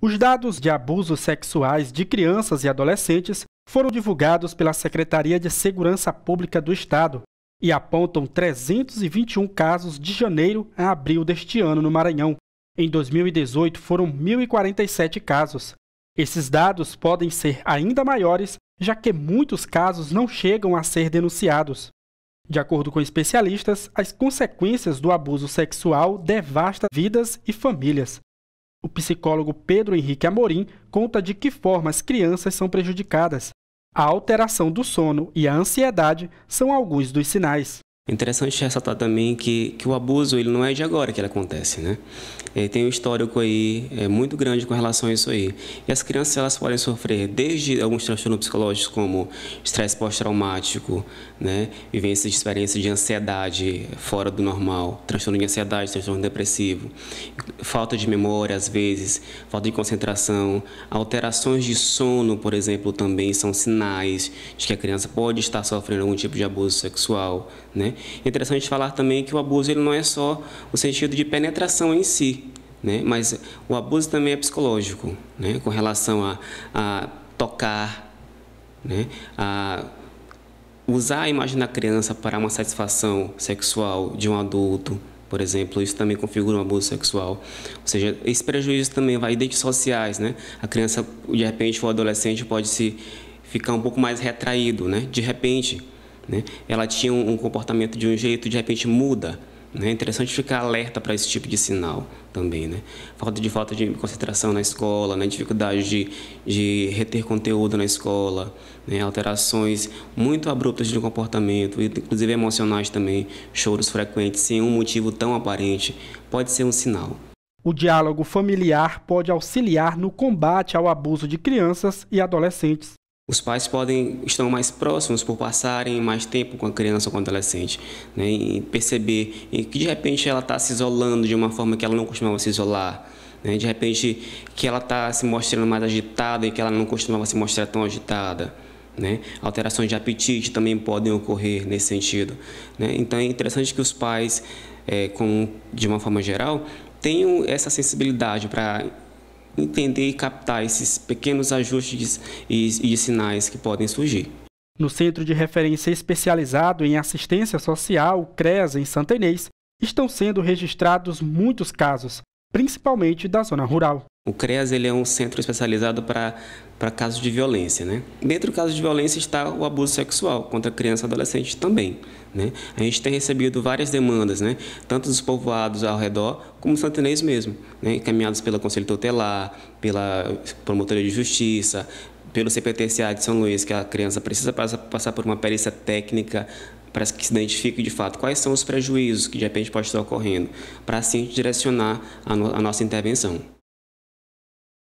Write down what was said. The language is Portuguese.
Os dados de abusos sexuais de crianças e adolescentes foram divulgados pela Secretaria de Segurança Pública do Estado e apontam 321 casos de janeiro a abril deste ano no Maranhão. Em 2018 foram 1.047 casos. Esses dados podem ser ainda maiores, já que muitos casos não chegam a ser denunciados. De acordo com especialistas, as consequências do abuso sexual devastam vidas e famílias. O psicólogo Pedro Henrique Amorim conta de que forma as crianças são prejudicadas. A alteração do sono e a ansiedade são alguns dos sinais. Interessante ressaltar também que, que o abuso ele não é de agora que ele acontece, né? É, tem um histórico aí é, muito grande com relação a isso aí. E as crianças elas podem sofrer desde alguns transtornos psicológicos como estresse pós-traumático, né? Vivência de experiência de ansiedade fora do normal, transtorno de ansiedade, transtorno depressivo, falta de memória às vezes, falta de concentração, alterações de sono, por exemplo, também são sinais de que a criança pode estar sofrendo algum tipo de abuso sexual, né? É interessante falar também que o abuso ele não é só o sentido de penetração em si, né? mas o abuso também é psicológico, né? com relação a, a tocar, né? a usar a imagem da criança para uma satisfação sexual de um adulto, por exemplo, isso também configura um abuso sexual. Ou seja, esse prejuízo também vai desde sociais, né? A criança, de repente, o adolescente pode se ficar um pouco mais retraído, né? De repente, né? Ela tinha um, um comportamento de um jeito, de repente muda. Né? É interessante ficar alerta para esse tipo de sinal também. Né? Falta de falta de concentração na escola, né? dificuldade de, de reter conteúdo na escola, né? alterações muito abruptas de comportamento, inclusive emocionais também, choros frequentes sem um motivo tão aparente, pode ser um sinal. O diálogo familiar pode auxiliar no combate ao abuso de crianças e adolescentes. Os pais podem estão mais próximos por passarem mais tempo com a criança ou com o adolescente, né? E perceber que de repente ela está se isolando de uma forma que ela não costumava se isolar, né? De repente que ela está se mostrando mais agitada e que ela não costumava se mostrar tão agitada. Né? Alterações de apetite também podem ocorrer nesse sentido. Né? Então é interessante que os pais, é, com, de uma forma geral, tenham essa sensibilidade para entender e captar esses pequenos ajustes e, e sinais que podem surgir. No Centro de Referência Especializado em Assistência Social, CREAS, em Santa Inês, estão sendo registrados muitos casos, principalmente da zona rural. O CREAS ele é um centro especializado para casos de violência, né? Dentro do caso de violência está o abuso sexual contra criança e adolescente também, né? A gente tem recebido várias demandas, né? Tanto dos povoados ao redor como santinês mesmo, né? Encaminhados pelo Conselho Tutelar, pela Promotoria de Justiça, pelo CPTCA de São Luís, que a criança precisa passar por uma perícia técnica para que se identifique de fato quais são os prejuízos que de repente pode estar ocorrendo, para assim direcionar a, no a nossa intervenção.